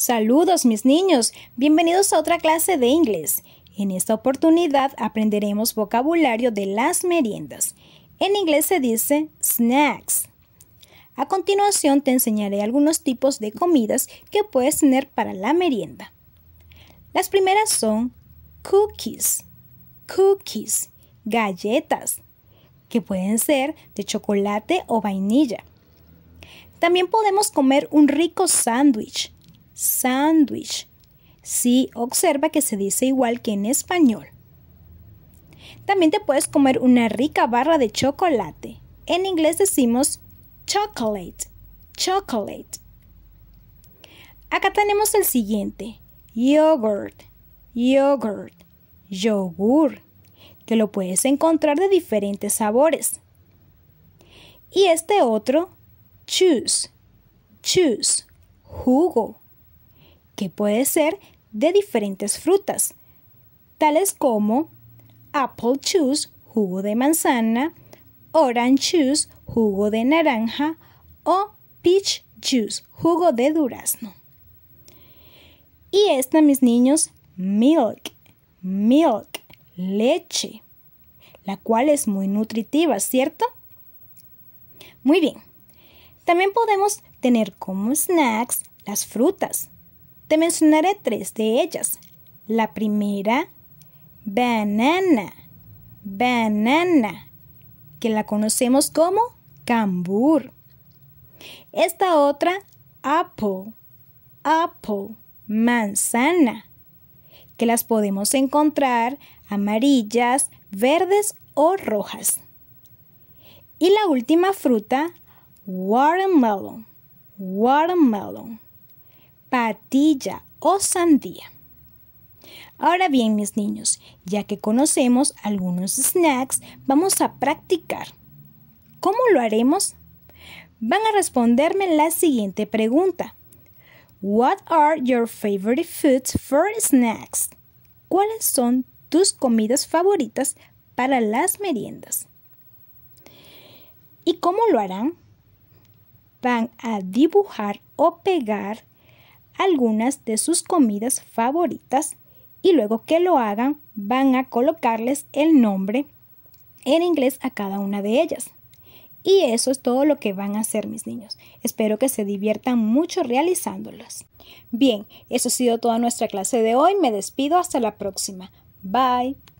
Saludos mis niños, bienvenidos a otra clase de inglés. En esta oportunidad aprenderemos vocabulario de las meriendas. En inglés se dice snacks. A continuación te enseñaré algunos tipos de comidas que puedes tener para la merienda. Las primeras son cookies, cookies, galletas, que pueden ser de chocolate o vainilla. También podemos comer un rico sándwich, Sandwich. Sí, observa que se dice igual que en español. También te puedes comer una rica barra de chocolate. En inglés decimos chocolate, chocolate. Acá tenemos el siguiente, yogurt, yogurt, yogur, que lo puedes encontrar de diferentes sabores. Y este otro, choose, juice, jugo que puede ser de diferentes frutas, tales como apple juice, jugo de manzana, orange juice, jugo de naranja o peach juice, jugo de durazno. Y esta, mis niños, milk, milk, leche, la cual es muy nutritiva, ¿cierto? Muy bien. También podemos tener como snacks las frutas, te mencionaré tres de ellas. La primera, banana, banana, que la conocemos como cambur. Esta otra, apple, apple, manzana, que las podemos encontrar amarillas, verdes o rojas. Y la última fruta, watermelon, watermelon patilla o sandía. Ahora bien, mis niños, ya que conocemos algunos snacks, vamos a practicar. ¿Cómo lo haremos? Van a responderme la siguiente pregunta. What are your favorite foods for snacks? ¿Cuáles son tus comidas favoritas para las meriendas? ¿Y cómo lo harán? Van a dibujar o pegar algunas de sus comidas favoritas y luego que lo hagan van a colocarles el nombre en inglés a cada una de ellas. Y eso es todo lo que van a hacer mis niños. Espero que se diviertan mucho realizándolas. Bien, eso ha sido toda nuestra clase de hoy. Me despido hasta la próxima. Bye.